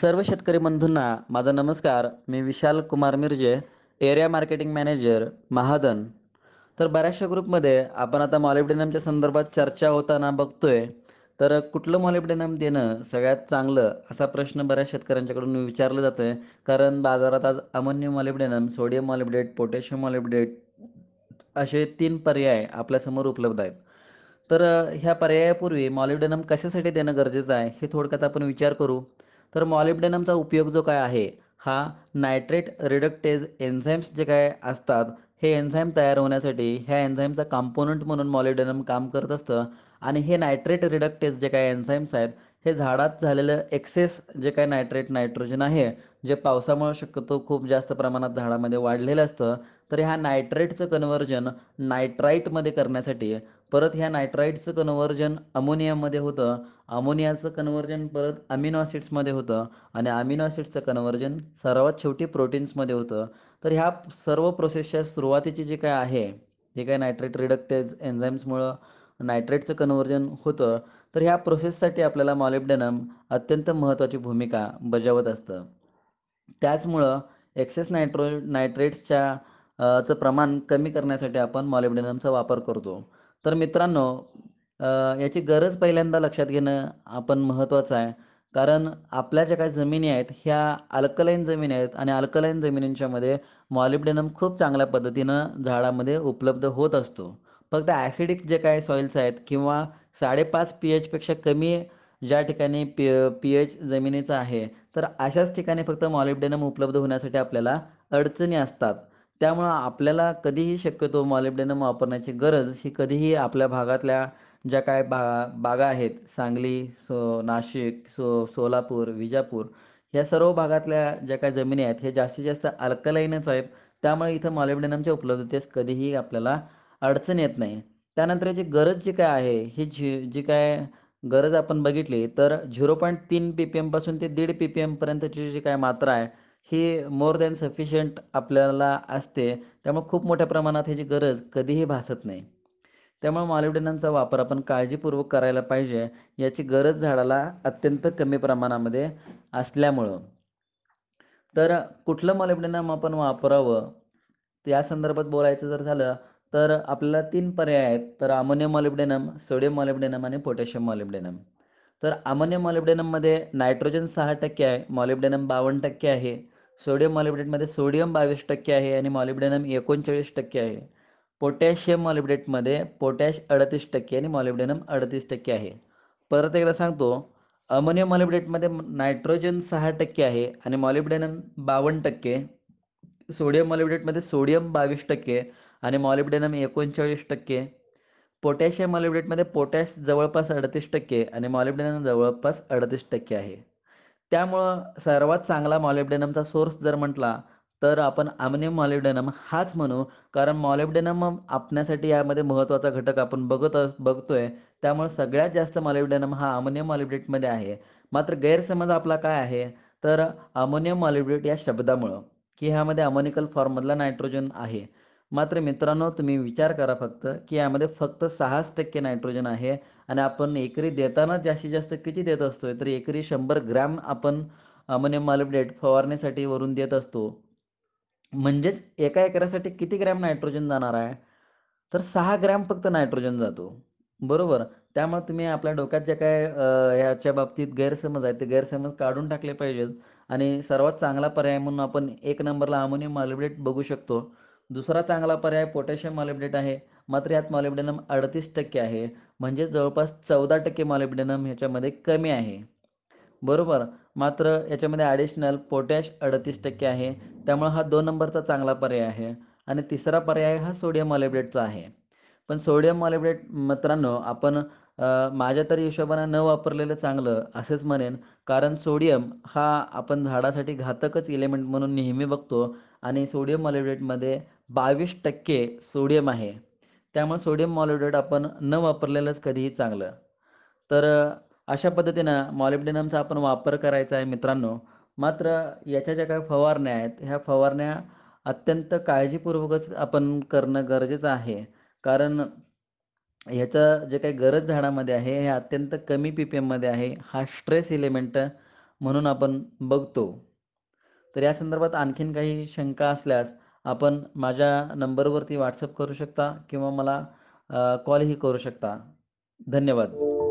सर्व शेतकरी बंधूंना माझा नमस्कार मी Vishal Kumar Mirje area marketing manager Mahadhan तर बऱ्याचशा ग्रुपमध्ये आपण आता मॉलिब्डेनमच्या संदर्भात चर्चा होताना बघतोय तर कुठलं मॉलिब्डेनम देणं सगळ्यात चांगलं असा प्रश्न बऱ्याच शेतकऱ्यांच्याकडून विचारलं जातो आहे कारण बाजारात आज ammonium molybdenum sodium molybdate potassium molybdate असे तीन पर्याय आपल्यासमोर उपलब्ध आहेत तर ह्या पर्यायापूर्वी मॉलिबडेनम कशासाठी देणं गरजेचं आहे हे थोडक्यात आपण विचार करू तर मॉलिबडेनमचा उपयोग जो काय आहे हा नायट्रेट रिडक्टेज एन्झाईम्स जे काय असतात हे एन्झाईम तयार होण्यासाठी ह्या एन्झाईमचा कॉम्पोनंट म्हणून मॉलिब्डेनम काम करत असतं आणि हे नायट्रेट रिडक्टेज जे काय एन्झाईम्स आहेत हे झाडात झालेलं एक्सेस जे काय नायट्रेट नायट्रोजन आहे जे पावसामुळे शक्यतो खूप जास्त प्रमाणात झाडामध्ये वाढलेलं असतं तर ह्या नायट्रेटचं कन्वर्जन नायट्राईटमध्ये करण्यासाठी परत ह्या नायट्राईटचं कन्वर्जन अमोनियामध्ये होतं अमोनियाचं कन्वर्जन परत अमिनो ॲसिड्समध्ये होतं आणि अमिनो ॲसिड्सचं कन्वर्जन सर्वात शेवटी प्रोटीन्समध्ये होतं तर ह्या सर्व प्रोसेसच्या सुरुवातीची जी काय आहे जे काय नायट्रेट रिडक्टेज एन्झाईम्समुळं नायट्रेटचं कन्वर्जन होतं तर ह्या प्रोसेससाठी आपल्याला मॉलिबडेनम अत्यंत महत्त्वाची भूमिका बजावत असतं त्याचमुळं एक्सेस नायट्रो नायट्रेट्सच्या चं प्रमाण कमी करण्यासाठी आपण मॉलिब्डेनमचा वापर करतो तर मित्रांनो याची गरज पहिल्यांदा लक्षात घेणं आपण महत्त्वाचं आहे कारण आपल्या ज्या काही जमिनी आहेत ह्या अल्कलाईन जमिनी आहेत आणि अल्कलाईन जमिनींच्यामध्ये मॉलिब्डेनम खूप चांगल्या पद्धतीनं झाडामध्ये उपलब्ध होत असतो फक्त ॲसिडिक जे काही सॉईल्स आहेत किंवा साडेपाच पी एचपेक्षा कमी ज्या ठिकाणी पी पी एच जमिनीचा आहे तर अशाच ठिकाणी फक्त मोलिब्डेनम उपलब्ध होण्यासाठी आपल्याला अडचणी असतात त्यामुळं आपल्याला कधीही शक्यतो मॉलिबडेनम वापरण्याची गरज ही कधीही आपल्या भागातल्या ज्या काय बा बागा आहेत सांगली सो नाशिक सो सोलापूर विजापूर ह्या सर्व भागातल्या ज्या काय जमिनी आहेत हे जास्तीत जास्त अल्कलाईनच आहेत त्यामुळे इथं मॉलिबडेनमच्या उपलब्धतेस कधीही आपल्याला अडचण येत नाही त्यानंतर जी गरज जी काय आहे ही जी जी काय गरज आपण बघितली तर झिरो पॉईंट तीन पी पी एमपासून ते दीड पी पी एमपर्यंतची जी काय मात्रा आहे ही मोर दॅन सफिशियंट आपल्याला असते त्यामुळे खूप मोठ्या प्रमाणात ह्याची गरज कधीही भासत नाही त्यामुळे मॉलिब्डेनमचा वापर आपण काळजीपूर्वक करायला पाहिजे याची गरज झाडाला अत्यंत कमी प्रमाणामध्ये असल्यामुळं तर कुठलं मॉलिब्डेनम आपण वापरावं त्या संदर्भात बोलायचं जर झालं तर आपल्याला तीन पर्याय आहेत तर अमोनियम मॉलिब्डेनम सोडियम मॉलिब्डेनम आणि पोटॅशियम मॉलिब्डेनम तर अमोनियम मॉलिब्डेनममध्ये नायट्रोजन सहा टक्के आहे मॉलिब्डेनम बावन्न टक्के आहे सोडियम मॉलिब्डेटमध्ये सोडियम बावीस टक्के आहे आणि मॉलिब्डेनम एकोणचाळीस टक्के आहे पोटॅशियम मॉलिब्डेटमध्ये पोटॅश अडतीस टक्के आणि मॉलिब्डेनम अडतीस टक्के आहे परत एकदा सांगतो अमोनियम मॉलिब्डेटमध्ये नायट्रोजन सहा टक्के आहे आणि मॉलिब्डेनम बावन्न टक्के सोडियम मॉलिब्डेटमध्ये सोडियम बावीस टक्के आणि मॉलिब्डेनम एकोणचाळीस टक्के पोटॅशियम मॉलिब्डेटमध्ये पोटॅश जवळपास अडतीस टक्के आणि मॉलिब्डेनम जवळपास अडतीस टक्के आहे त्यामुळं सर्वात चांगला मॉलिब्डेनमचा सोर्स जर म्हटला तर आपण अमोनियम मॉलिब्डेनम हाच म्हणू कारण मॉलिब्डेनम आपण्यासाठी यामध्ये महत्त्वाचा घटक आपण बघत बघतोय त्यामुळे सगळ्यात जास्त मोलिब्डेनम हा अमोनियम मॉलिब्डेटमध्ये आहे मात्र गैरसमज आपला काय आहे तर अमोनियम मॉलिब्डेट या शब्दामुळं की ह्यामध्ये अमोनिकल फॉर्ममधला नायट्रोजन आहे मात्र मित्रांनो तुम्ही विचार करा फक्त की यामध्ये फक्त सहाच टक्के नायट्रोजन आहे आणि आपण एकरी देताना जास्तीत जास्त किती देत असतो तर एकरी शंभर ग्रॅम आपण अमोनियम मालबडेट फवारणीसाठी वरून देत असतो म्हणजेच एका एकरासाठी किती ग्रॅम नायट्रोजन जाणार आहे तर सहा ग्रॅम फक्त नायट्रोजन जातो बरोबर त्यामुळे तुम्ही आपल्या डोक्यात जे काय याच्या बाबतीत गैरसमज आहे ते गैरसमज काढून टाकले पाहिजेत आणि सर्वात चांगला पर्याय म्हणून आपण एक नंबरला अमोनियम मॉलिब्रेट बघू शकतो दुसरा चांगला पर्याय पोटॅशियम मॉलिब्रेट आहे मात्र यात मॉलिब्डेनम अडतीस टक्के आहे म्हणजे जवळपास चौदा टक्के मॉलिब्डेनम ह्याच्यामध्ये कमी आहे बरोबर मात्र याच्यामध्ये ॲडिशनल पोटॅश अडतीस टक्के आहे त्यामुळे हा दोन नंबरचा चांगला पर्याय आहे आणि तिसरा पर्याय हा सोडियम मॉलिब्रेटचा आहे पण सोडियम मॉलिब्रेट मित्रांनो आपण माझ्या तरी हिशोबानं न वापरलेलं चांगलं असेच म्हणेन कारण सोडियम हा आपण झाडासाठी घातकच इलेमेंट म्हणून नेहमी बघतो आणि सोडियम मॉलिडेटमध्ये बावीस टक्के सोडियम आहे त्यामुळे सोडियम मॉलिडेट आपण न वापरलेलंच कधीही चांगलं तर अशा पद्धतीनं मॉलिबडिनमचा आपण वापर करायचा आहे मित्रांनो मात्र याच्या ज्या काही फवारण्या आहेत ह्या फवारण्या अत्यंत काळजीपूर्वकच आपण करणं गरजेचं आहे कारण ह्याचं जे काही गरज झाडामध्ये आहे हे अत्यंत कमी पी पी एममध्ये आहे हा स्ट्रेस एलिमेंट म्हणून आपण बघतो तर या संदर्भात आणखीन काही शंका असल्यास आपण माझ्या नंबरवरती व्हॉट्सअप करू शकता किंवा मला कॉलही करू शकता धन्यवाद